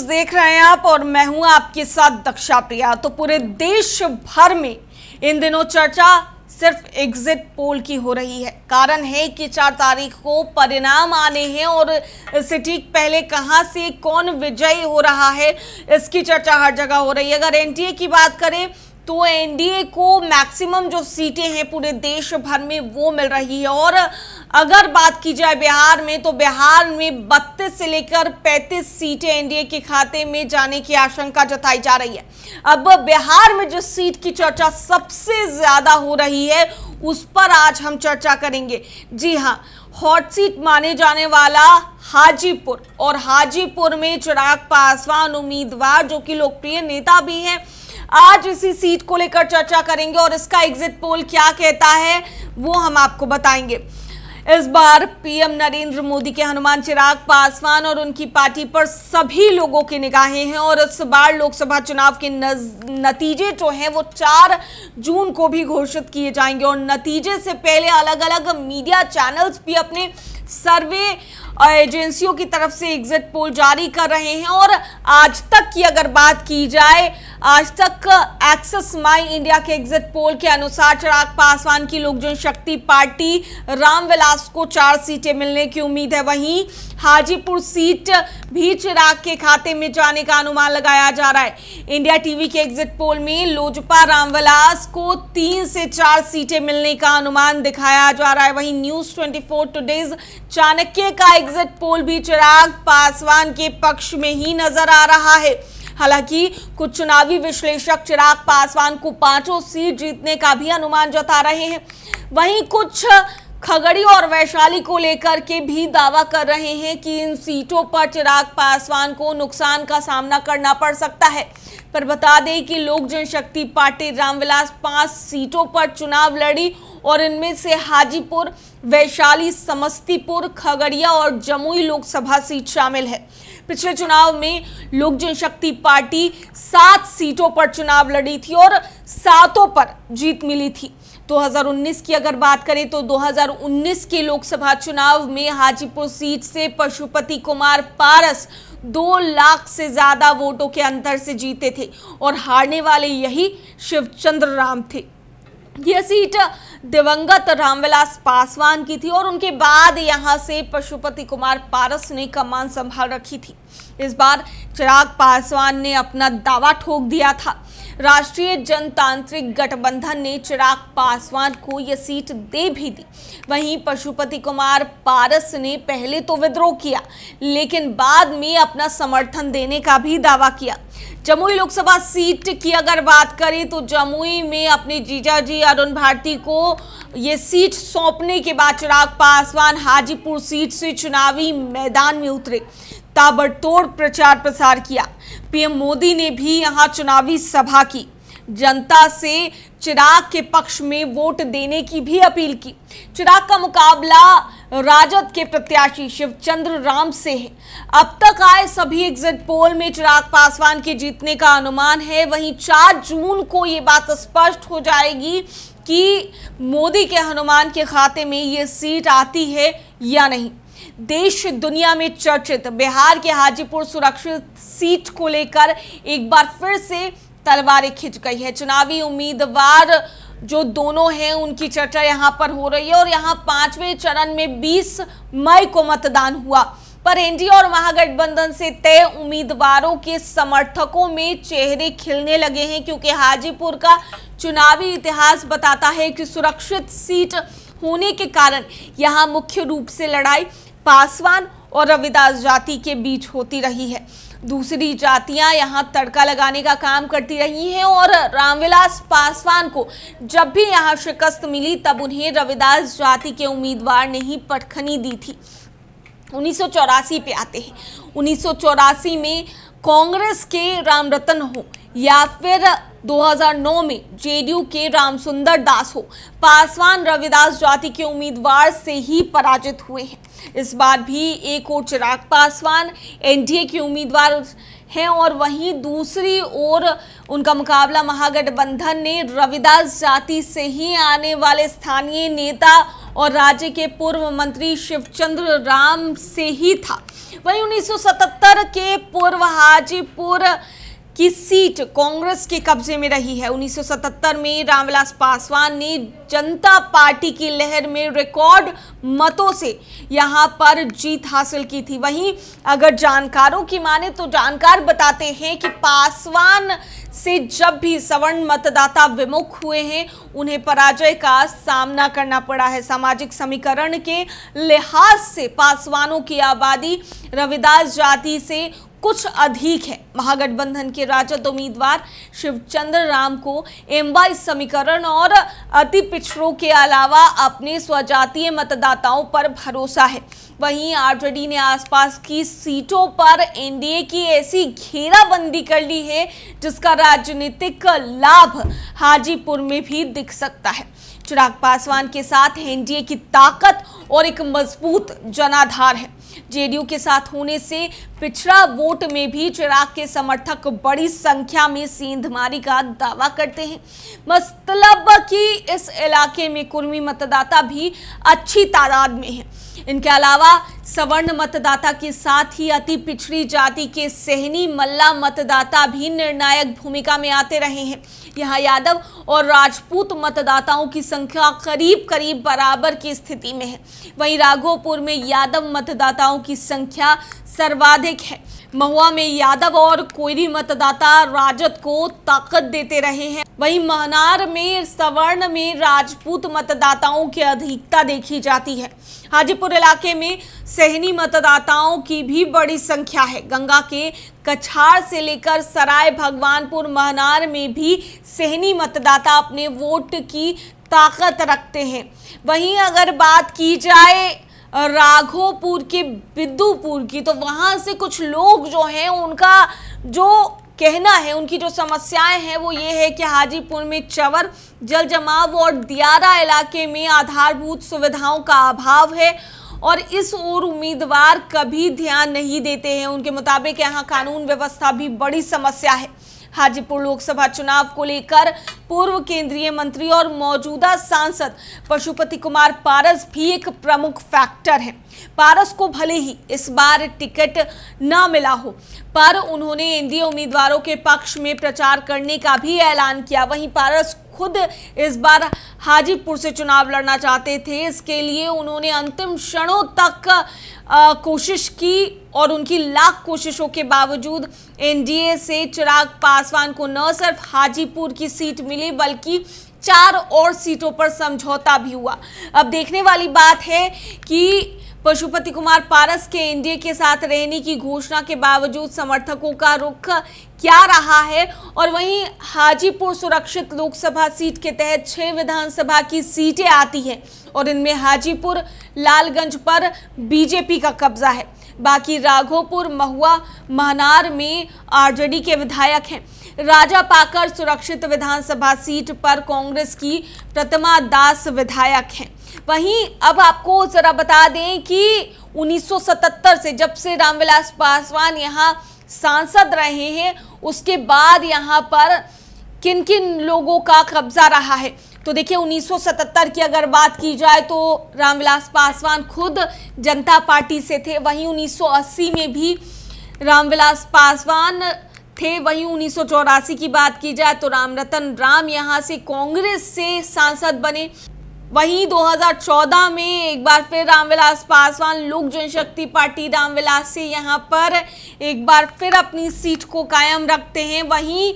news देख रहे हैं आप और मैं हूं आपके साथ दक्षा प्रिया तो पूरे देश भर में इन दिनों चर्चा सिर्फ एग्जिट पोल की हो रही है कारण है कि चार तारीख को परिणाम आने हैं और इससे ठीक पहले कहां से कौन विजयी हो रहा है इसकी चर्चा हर जगह हो रही है अगर एनटीए की बात करें तो एनडीए को मैक्सिमम जो सीटें हैं पूरे देश भर में वो मिल रही है और अगर बात की जाए बिहार में तो बिहार में 32 से लेकर 35 सीटें एनडीए के खाते में जाने की आशंका जताई जा रही है अब बिहार में जो सीट की चर्चा सबसे ज्यादा हो रही है उस पर आज हम चर्चा करेंगे जी हाँ हॉट सीट माने जाने वाला हाजीपुर और हाजीपुर में चिराग पासवान उम्मीदवार जो कि लोकप्रिय नेता भी हैं आज इसी सीट को लेकर चर्चा करेंगे और इसका एग्जिट पोल क्या कहता है वो हम आपको बताएंगे इस बार पीएम नरेंद्र मोदी के हनुमान चिराग पासवान और उनकी पार्टी पर सभी लोगों की निगाहें हैं और इस बार लोकसभा चुनाव के नतीजे जो हैं वो 4 जून को भी घोषित किए जाएंगे और नतीजे से पहले अलग अलग मीडिया चैनल्स भी अपने सर्वे एजेंसियों की तरफ से एग्जिट पोल जारी कर रहे हैं और आज तक की अगर बात की जाए आज तक एक्सेस माई इंडिया के एग्जिट पोल के अनुसार चिराग पासवान की लोक जनशक्ति पार्टी रामविलास को चार सीटें मिलने की उम्मीद है वहीं हाजीपुर सीट भी चिराग के खाते में जाने का अनुमान लगाया जा रहा है इंडिया टीवी के एग्जिट पोल में लोजपा रामविलास को तीन से चार सीटें मिलने का अनुमान दिखाया जा रहा है वहीं न्यूज 24 टूडेज चाणक्य का एग्जिट पोल भी चिराग पासवान के पक्ष में ही नजर आ रहा है हालांकि कुछ चुनावी विश्लेषक चिराग पासवान को पांचों सीट जीतने का भी अनुमान जता रहे हैं वहीं कुछ खगड़ी और वैशाली को लेकर के भी दावा कर रहे हैं कि इन सीटों पर चिराग पासवान को नुकसान का सामना करना पड़ सकता है पर बता दें कि लोक जनशक्ति पार्टी रामविलास पांच सीटों पर चुनाव लड़ी और इनमें से हाजीपुर वैशाली समस्तीपुर खगड़िया और जमुई लोकसभा सीट शामिल है पिछले चुनाव में लोक जनशक्ति पार्टी सात सीटों पर चुनाव लड़ी थी और सातों पर जीत मिली थी 2019 की अगर बात करें तो 2019 के लोकसभा चुनाव में हाजीपुर सीट से पशुपति कुमार पारस दो लाख से ज्यादा वोटों के अंतर से जीते थे और हारने वाले यही शिवचंद्र राम थे यह सीट दिवंगत रामविलास पासवान की थी और उनके बाद यहां से पशुपति कुमार पारस ने कमान संभाल रखी थी इस बार चिराग पासवान ने अपना दावा ठोक दिया था राष्ट्रीय जनतांत्रिक गठबंधन ने चिराग पासवान को यह सीट दे भी दी वहीं पशुपति कुमार पारस ने पहले तो विद्रोह किया लेकिन बाद में अपना समर्थन देने का भी दावा किया जमुई लोकसभा सीट की अगर बात करें तो जमुई में अपने जीजा जी अरुण भारती को ये सीट सौंपने के बाद चिराग पासवान हाजीपुर सीट से चुनावी मैदान में उतरे ताबड़तोड़ प्रचार प्रसार किया पीएम मोदी ने भी यहां चुनावी सभा की जनता से चिराग के पक्ष में वोट देने की भी अपील की चिराग का मुकाबला राजद के प्रत्याशी शिवचंद्र राम से है अब तक आए सभी एग्जिट पोल में चिराग पासवान के जीतने का अनुमान है वहीं 4 जून को ये बात स्पष्ट हो जाएगी कि मोदी के हनुमान के खाते में ये सीट आती है या नहीं देश दुनिया में चर्चित बिहार के हाजीपुर सुरक्षित सीट को लेकर एक बार फिर से तलवारें खिंच गई है चुनावी उम्मीदवार जो दोनों हैं उनकी चर्चा यहां पर हो रही है और यहां पांचवें चरण में 20 मई को मतदान हुआ पर एनडीए और महागठबंधन से तय उम्मीदवारों के समर्थकों में चेहरे खिलने लगे हैं क्योंकि हाजीपुर का चुनावी इतिहास बताता है कि सुरक्षित सीट होने के कारण यहां मुख्य रूप से लड़ाई पासवान और रविदास जाति के बीच होती रही है दूसरी जातियां यहां तड़का लगाने का काम करती रही हैं और रामविलास पासवान को जब भी यहां शिकस्त मिली तब उन्हें रविदास जाति के उम्मीदवार ने ही पटखनी दी थी उन्नीस पे आते हैं उन्नीस में कांग्रेस के रामरतन हो या फिर 2009 में जेडीयू के रामसुंदर दास हो पासवान रविदास जाति के उम्मीदवार से ही पराजित हुए हैं इस बार भी एक और चिराग पासवान एनडीए के उम्मीदवार हैं और वहीं दूसरी ओर उनका मुकाबला महागठबंधन ने रविदास जाति से ही आने वाले स्थानीय नेता और राज्य के पूर्व मंत्री शिवचंद्र राम से ही था वहीं 1977 के पूर्व हाजीपुर की सीट कांग्रेस के कब्जे में रही है 1977 में रामविलास पासवान ने जनता पार्टी की लहर में रिकॉर्ड मतों से यहां पर जीत हासिल की थी वहीं अगर जानकारों की माने तो जानकार बताते हैं कि पासवान से जब भी सवर्ण मतदाता विमुख हुए हैं उन्हें पराजय का सामना करना पड़ा है सामाजिक समीकरण के लिहाज से पासवानों की आबादी रविदास जाति से कुछ अधिक है महागठबंधन के राजद उम्मीदवार शिवचंद्र राम को एम्बा समीकरण और अति पिछड़ों के अलावा अपने स्वजातीय मतदाताओं पर भरोसा है वहीं आरजेडी ने आसपास की सीटों पर एनडीए की ऐसी घेराबंदी कर ली है जिसका राजनीतिक लाभ हाजीपुर में भी दिख सकता है चिराग पासवान के साथ एनडीए की ताकत और एक मजबूत जनाधार है जेडीयू के साथ होने से पिछड़ा वोट में भी चिराग के समर्थक बड़ी संख्या में सेंधमारी का दावा करते हैं मतलब कि इस इलाके में कुर्मी मतदाता भी अच्छी तादाद में है इनके अलावा सवर्ण मतदाता के साथ ही अति पिछड़ी जाति के सहनी मल्ला मतदाता भी निर्णायक भूमिका में आते रहे हैं यहाँ यादव और राजपूत मतदाताओं की संख्या करीब करीब बराबर की स्थिति में है वहीं राघोपुर में यादव मतदाताओं की संख्या सर्वाधिक है महुआ में यादव और कोयरी मतदाता राजद को ताकत देते रहे हैं वहीं महनार में सवर्ण में राजपूत मतदाताओं की अधिकता देखी जाती है हाजीपुर इलाके में सहनी मतदाताओं की भी बड़ी संख्या है गंगा के कछार से लेकर सराय भगवानपुर महनार में भी सहनी मतदाता अपने वोट की ताकत रखते हैं वहीं अगर बात की जाए राघोपुर की बिद्दूपुर की तो वहाँ से कुछ लोग जो हैं उनका जो कहना है उनकी जो समस्याएं हैं वो ये है कि हाजीपुर में चवर जल जमाव और दियारा इलाके में आधारभूत सुविधाओं का अभाव है और इस ओर उम्मीदवार कभी ध्यान नहीं देते हैं उनके मुताबिक यहाँ कानून व्यवस्था भी बड़ी समस्या है हाजीपुर लोकसभा चुनाव को लेकर पूर्व केंद्रीय मंत्री और मौजूदा सांसद पशुपति कुमार पारस भी एक प्रमुख फैक्टर हैं पारस को भले ही इस बार टिकट न मिला हो पर उन्होंने एनडीए उम्मीदवारों के पक्ष में प्रचार करने का भी ऐलान किया वहीं पारस खुद इस बार हाजीपुर से चुनाव लड़ना चाहते थे इसके लिए उन्होंने अंतिम क्षणों तक कोशिश की और उनकी लाख कोशिशों के बावजूद एनडीए से चिराग पासवान को न सिर्फ हाजीपुर की सीट मिली बल्कि चार और सीटों पर समझौता भी हुआ अब देखने वाली बात है कि पशुपति कुमार पारस के एनडीए के साथ रहने की घोषणा के बावजूद समर्थकों का रुख क्या रहा है और वहीं हाजीपुर सुरक्षित लोकसभा सीट के तहत छह विधानसभा की सीटें आती हैं और इनमें हाजीपुर लालगंज पर बीजेपी का कब्जा है बाकी राघोपुर महुआ महनार में आरजेडी के विधायक हैं राजा पाकर सुरक्षित विधानसभा सीट पर कांग्रेस की प्रतिमा दास विधायक हैं वहीं अब आपको जरा बता दें कि 1977 से जब से रामविलास पासवान यहाँ सांसद रहे हैं उसके बाद यहाँ पर किन किन लोगों का कब्जा रहा है तो देखिए 1977 की अगर बात की जाए तो रामविलास पासवान खुद जनता पार्टी से थे वहीं 1980 में भी रामविलास पासवान थे वहीं उन्नीस की बात की जाए तो राम रतन राम यहाँ से कांग्रेस से सांसद बने वहीं 2014 में एक बार फिर रामविलास पासवान लोक जनशक्ति पार्टी रामविलास से यहाँ पर एक बार फिर अपनी सीट को कायम रखते हैं वहीं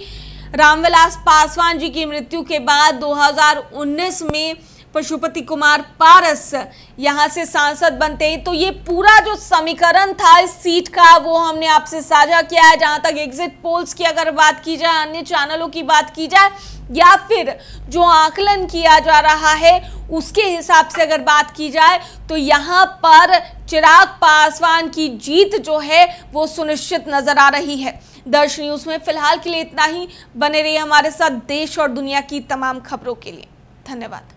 रामविलास पासवान जी की मृत्यु के बाद 2019 में पशुपति कुमार पारस यहाँ से सांसद बनते हैं तो ये पूरा जो समीकरण था इस सीट का वो हमने आपसे साझा किया है जहाँ तक एग्जिट पोल्स की अगर बात की जाए अन्य चैनलों की बात की जाए या फिर जो आकलन किया जा रहा है उसके हिसाब से अगर बात की जाए तो यहाँ पर चिराग पासवान की जीत जो है वो सुनिश्चित नजर आ रही है दर्श न्यूज़ में फिलहाल के लिए इतना ही बने रहिए हमारे साथ देश और दुनिया की तमाम खबरों के लिए धन्यवाद